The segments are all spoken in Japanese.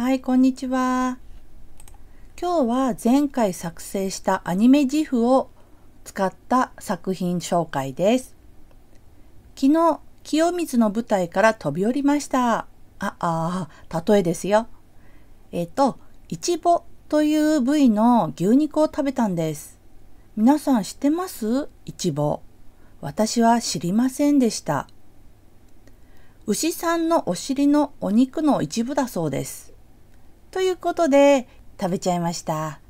はい、こんにちは。今日は前回作成したアニメ GIF を使った作品紹介です。昨日、清水の舞台から飛び降りました。あ、あ例えですよ。えっ、ー、と、いちぼという部位の牛肉を食べたんです。皆さん知ってますいちぼ。私は知りませんでした。牛さんのお尻のお肉の一部だそうです。ということで食べちゃいました。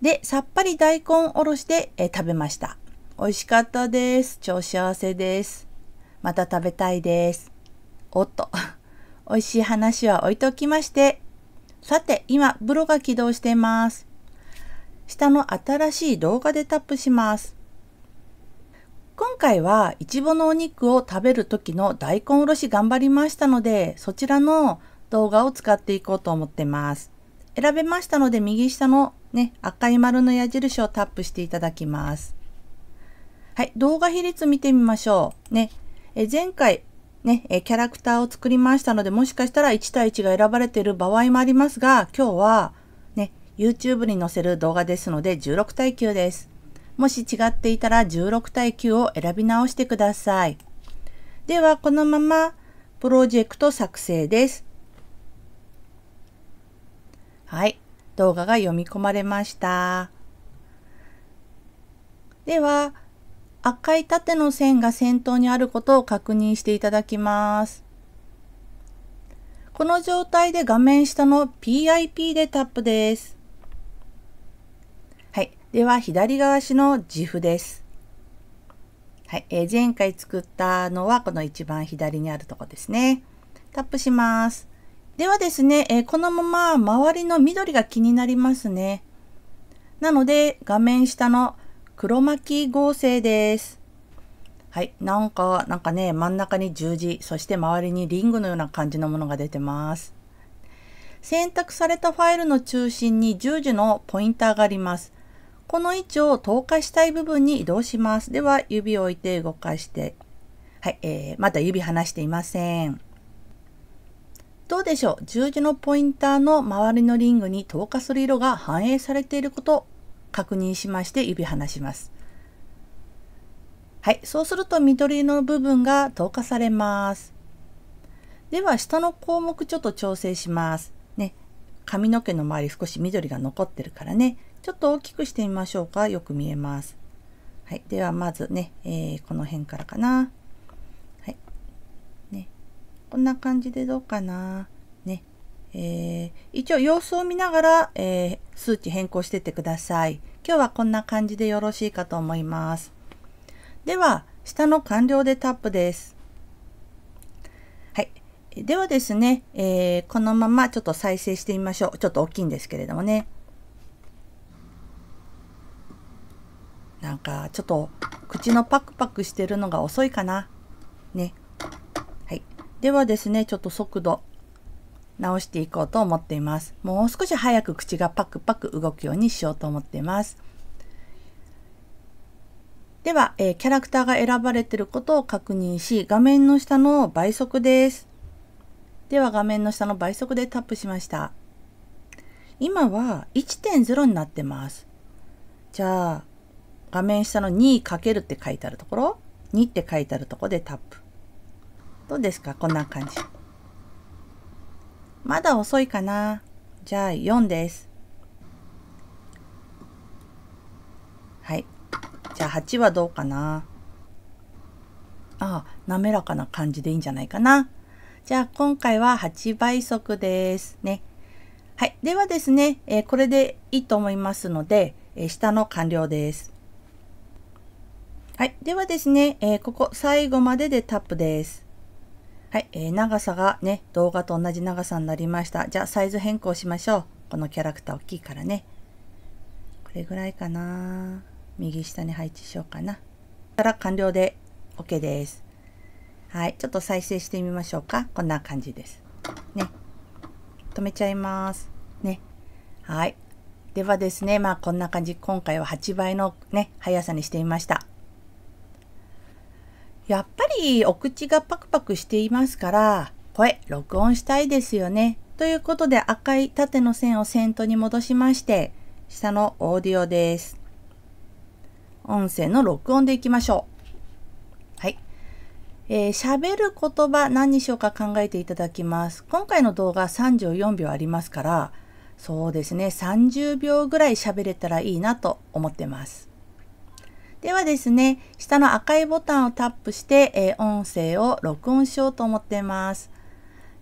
で、さっぱり大根おろしで、え食べました。美味しかったです。超幸せです。また食べたいです。おっと。美味しい話は置いときまして。さて、今、ブロが起動しています。下の新しい動画でタップします。今回は、イチごのお肉を食べる時の大根おろし頑張りましたので、そちらの動画を使っていこうと思ってます。選べましたので右下のね、赤い丸の矢印をタップしていただきます。はい、動画比率見てみましょう。ね、え前回ね、えキャラクターを作りましたので、もしかしたら1対1が選ばれている場合もありますが、今日はね、YouTube に載せる動画ですので16対9です。もし違っていたら16対9を選び直してください。では、このままプロジェクト作成です。はい、動画が読み込まれました。では、赤い縦の線が先頭にあることを確認していただきます。この状態で画面下の PIP でタップです。はい。では、左側足の GIF です。はい。えー、前回作ったのは、この一番左にあるとこですね。タップします。ではですね、えこのまま周りの緑が気になりますね。なので画面下の黒巻合成です。はい。なんか、なんかね、真ん中に十字、そして周りにリングのような感じのものが出てます。選択されたファイルの中心に十字のポインターがあります。この位置を透過したい部分に移動します。では、指を置いて動かして。はい。えー、まだ指離していません。どうでしょう十字のポインターの周りのリングに透過する色が反映されていることを確認しまして指離します。はい、そうすると緑の部分が透過されます。では下の項目ちょっと調整します。ね、髪の毛の周り少し緑が残ってるからね、ちょっと大きくしてみましょうか。よく見えます。はい、ではまずね、えー、この辺からかな。こんな感じでどうかな。ね。えー、一応様子を見ながら、えー、数値変更してってください。今日はこんな感じでよろしいかと思います。では、下の完了でタップです。はい。ではですね、えー、このままちょっと再生してみましょう。ちょっと大きいんですけれどもね。なんか、ちょっと口のパクパクしてるのが遅いかな。ね。ではですね、ちょっと速度直していこうと思っています。もう少し早く口がパクパク動くようにしようと思っています。では、えー、キャラクターが選ばれていることを確認し、画面の下の倍速です。では、画面の下の倍速でタップしました。今は1.0になってます。じゃあ、画面下の 2× って書いてあるところ、2って書いてあるところでタップ。どうですかこんな感じ。まだ遅いかなじゃあ4です。はい。じゃあ8はどうかなああ、滑らかな感じでいいんじゃないかな。じゃあ今回は8倍速ですね。はい。ではですね、えー、これでいいと思いますので、えー、下の完了です。はい。ではですね、えー、ここ最後まででタップです。はい、えー、長さがね、動画と同じ長さになりました。じゃあサイズ変更しましょう。このキャラクター大きいからね。これぐらいかな。右下に配置しようかな。から完了で OK です。はい、ちょっと再生してみましょうか。こんな感じです。ね。止めちゃいます。ね。はい。ではですね、まあこんな感じ、今回は8倍のね、速さにしてみました。やっぱりお口がパクパクしていますから、声、録音したいですよね。ということで赤い縦の線を先頭に戻しまして、下のオーディオです。音声の録音でいきましょう。はい。えー、喋る言葉何にしようか考えていただきます。今回の動画34秒ありますから、そうですね、30秒ぐらい喋れたらいいなと思ってます。ではですね、下の赤いボタンをタップして、えー、音声を録音しようと思っています。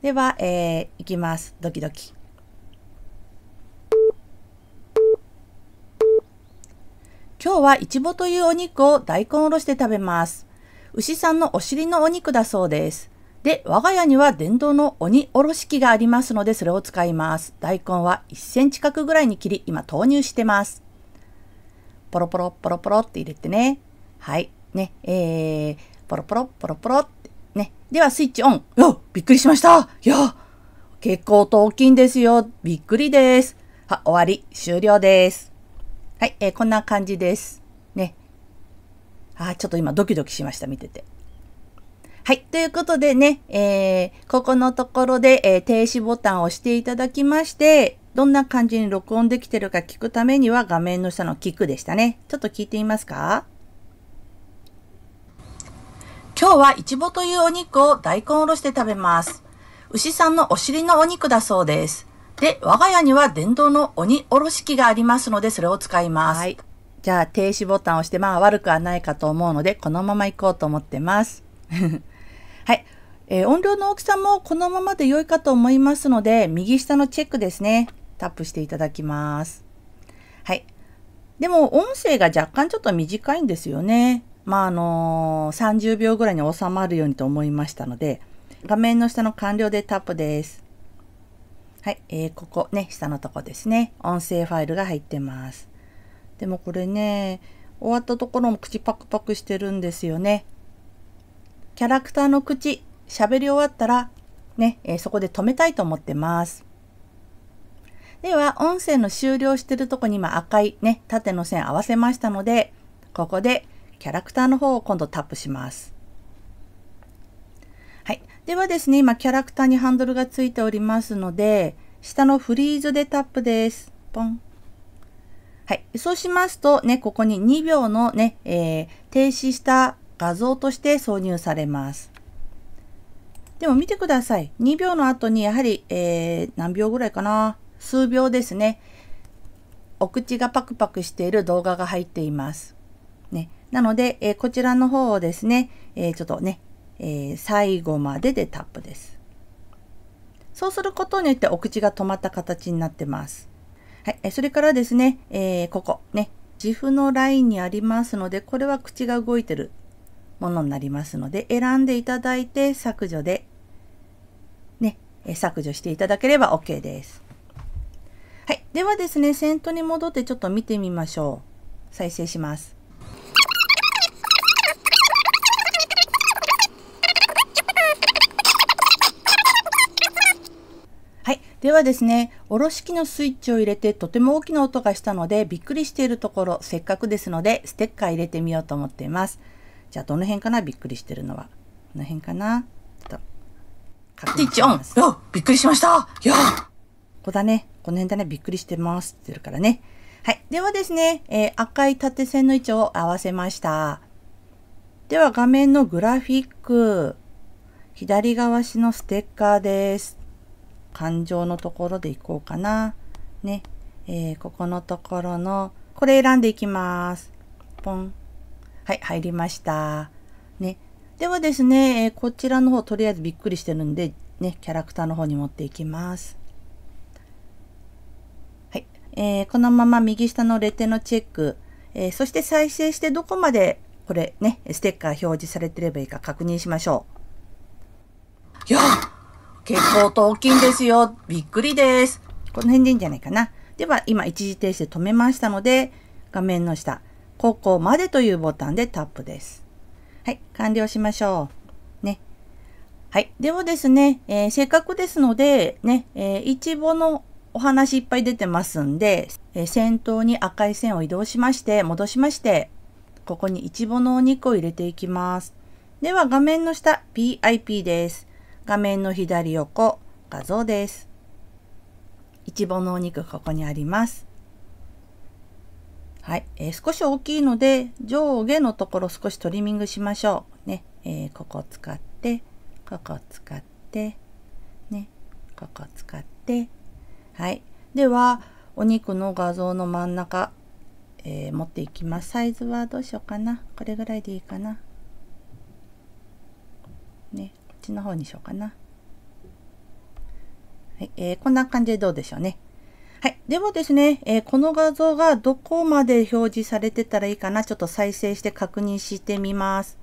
では、えー、いきます。ドキドキ。今日はイチボというお肉を大根おろして食べます。牛さんのお尻のお肉だそうです。で、我が家には電動の鬼おろし器がありますので、それを使います。大根は1センチ角ぐらいに切り、今投入してます。ポロポロポロポロって入れてね。はい。ね、えー、ポロポロポロポロってね。ではスイッチオン。よびっくりしましたいや結構大きいんですよ。びっくりです。は、終わり。終了です。はい、えー、こんな感じです。ね。あ、ちょっと今ドキドキしました、見てて。はい。ということでね、えー、ここのところで、えー、停止ボタンを押していただきまして、どんな感じに録音できてるか聞くためには画面の下の聞くでしたね。ちょっと聞いてみますか今日はイチボというお肉を大根おろして食べます。牛さんのお尻のお肉だそうです。で、我が家には電動の鬼おろし器がありますので、それを使います。はい。じゃあ、停止ボタンを押して、まあ悪くはないかと思うので、このまま行こうと思ってます。はい。えー、音量の大きさもこのままで良いかと思いますので、右下のチェックですね。タップしていただきます。はい。でも、音声が若干ちょっと短いんですよね。まあ、あのー、30秒ぐらいに収まるようにと思いましたので、画面の下の完了でタップです。はい、えー、ここね、下のとこですね。音声ファイルが入ってます。でもこれね、終わったところも口パクパクしてるんですよね。キャラクターの口、喋り終わったら、ね、えー、そこで止めたいと思ってます。では、音声の終了してるとこに今赤いね、縦の線合わせましたので、ここでキャラクターの方を今度タップします。はい。ではですね、今キャラクターにハンドルがついておりますので、下のフリーズでタップです。ポン。はい。そうしますと、ね、ここに2秒のね、えー、停止した画像として挿入されます。でも見てください。2秒の後にやはり、えー、何秒ぐらいかな。数秒ですねお口がパクパクしている動画が入っています。ね、なので、えー、こちらの方をですね、えー、ちょっとね、えー、最後まででタップです。そうすることによってお口が止まった形になってます。はい、それからですね、えここね、自負のラインにありますので、これは口が動いてるものになりますので、選んでいただいて削除で、ね、削除していただければ OK です。ではですね、先頭に戻ってちょっと見てみましょう。再生します。はい。ではですね、おろし器のスイッチを入れてとても大きな音がしたのでびっくりしているところ、せっかくですのでステッカー入れてみようと思っています。じゃあどの辺かなびっくりしてるのは。この辺かなと。スイッチオンびっくりしましたいやここだね、この辺だね、びっくりしてますって言ってるからね。はい。ではですね、えー、赤い縦線の位置を合わせました。では画面のグラフィック、左側しのステッカーです。感情のところでいこうかな。ね。えー、ここのところの、これ選んでいきます。ポン。はい、入りました。ね。ではですね、えー、こちらの方とりあえずびっくりしてるんで、ね、キャラクターの方に持っていきます。えー、このまま右下のレテのチェック、えー、そして再生してどこまでこれね、ステッカー表示されてればいいか確認しましょう。いや結構遠近ですよ。びっくりです。この辺でいいんじゃないかな。では、今一時停止で止めましたので、画面の下、ここまでというボタンでタップです。はい、完了しましょう。ね。はい。ではですね、えー、せっかくですので、ね、えー、イチのお話いっぱい出てますんで、え先頭に赤い線を移動しまして、戻しまして、ここにイチボのお肉を入れていきます。では画面の下、PIP です。画面の左横、画像です。イチボのお肉ここにあります。はい、えー、少し大きいので上下のところ少しトリミングしましょう。ね、えー、ここ使って、ここ使って、ね、ここ使って、はい。では、お肉の画像の真ん中、えー、持っていきます。サイズはどうしようかな。これぐらいでいいかな。ね、こっちの方にしようかな。はい、えー、こんな感じでどうでしょうね。はい。ではですね、えー、この画像がどこまで表示されてたらいいかな、ちょっと再生して確認してみます。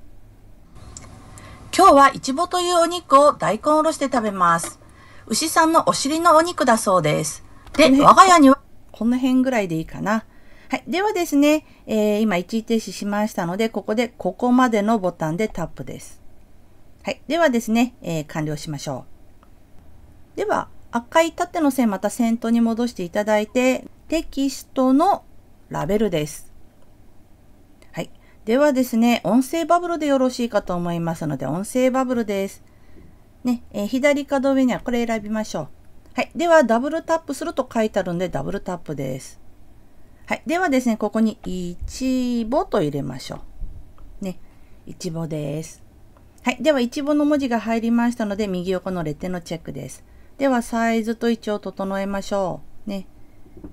今日はイチボというお肉を大根おろして食べます。牛さんのお尻のお肉だそうです。で、我が家には、この辺ぐらいでいいかな。はい。ではですね、えー、今一時停止しましたので、ここで、ここまでのボタンでタップです。はい。ではですね、えー、完了しましょう。では、赤い縦の線また先頭に戻していただいて、テキストのラベルです。はい。ではですね、音声バブルでよろしいかと思いますので、音声バブルです。ね、えー、左角上にはこれ選びましょう。はい。では、ダブルタップすると書いてあるんで、ダブルタップです。はい。ではですね、ここに、いちぼと入れましょう。ね。いちぼです。はい。では、いちぼの文字が入りましたので、右横のレ点のチェックです。では、サイズと位置を整えましょう。ね。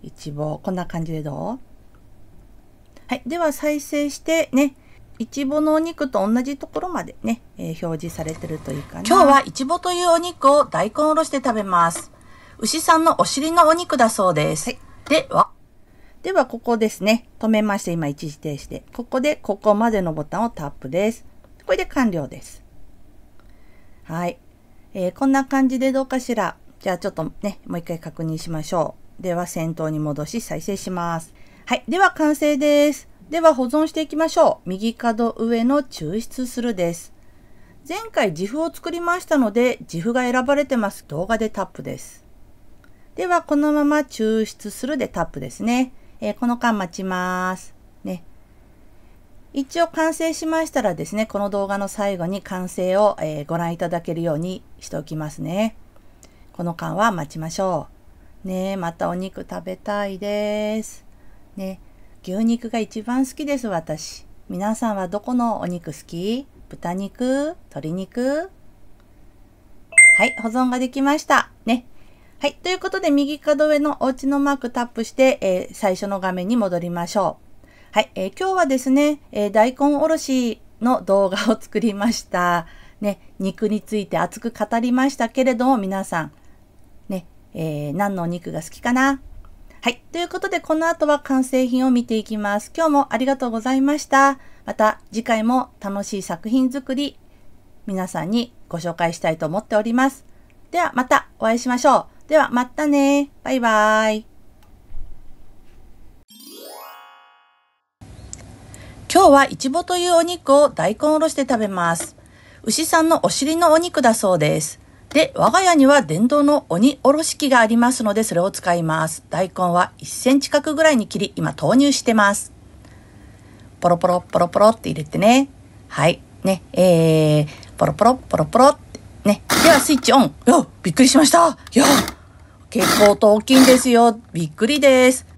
いちぼ。こんな感じでどうはい。では、再生して、ね。いちぼのお肉と同じところまでね、えー、表示されてるといいかな。今日はいちぼというお肉を大根おろして食べます。牛さんのお尻のお肉だそうです。はい、では、ではここですね。止めまして、今一時停止で。ここで、ここまでのボタンをタップです。これで完了です。はい。えー、こんな感じでどうかしら。じゃあちょっとね、もう一回確認しましょう。では先頭に戻し再生します。はい。では完成です。では保存していきましょう。右角上の抽出するです。前回 GIF を作りましたので GIF が選ばれてます。動画でタップです。ではこのまま抽出するでタップですね。えー、この間待ちます。ね。一応完成しましたらですね、この動画の最後に完成を、えー、ご覧いただけるようにしておきますね。この間は待ちましょう。ねまたお肉食べたいです。ね。牛肉が一番好きです私。皆さんはどこのお肉好き豚肉鶏肉はい、保存ができました。ね。はい、ということで右角上のお家のマークタップして、えー、最初の画面に戻りましょう。はい、えー、今日はですね、えー、大根おろしの動画を作りました。ね、肉について熱く語りましたけれども皆さん、ね、えー、何のお肉が好きかなはい。ということで、この後は完成品を見ていきます。今日もありがとうございました。また次回も楽しい作品作り、皆さんにご紹介したいと思っております。ではまたお会いしましょう。ではまたね。バイバーイ。今日はイチボというお肉を大根おろして食べます。牛さんのお尻のお肉だそうです。で、我が家には電動の鬼おろし器がありますので、それを使います。大根は1センチ角ぐらいに切り、今投入してます。ポロポロポロポロって入れてね。はい。ね、えー、ポロポロポロポロって。ね。では、スイッチオン。よびっくりしました。いや結構と大きいんですよ。びっくりです。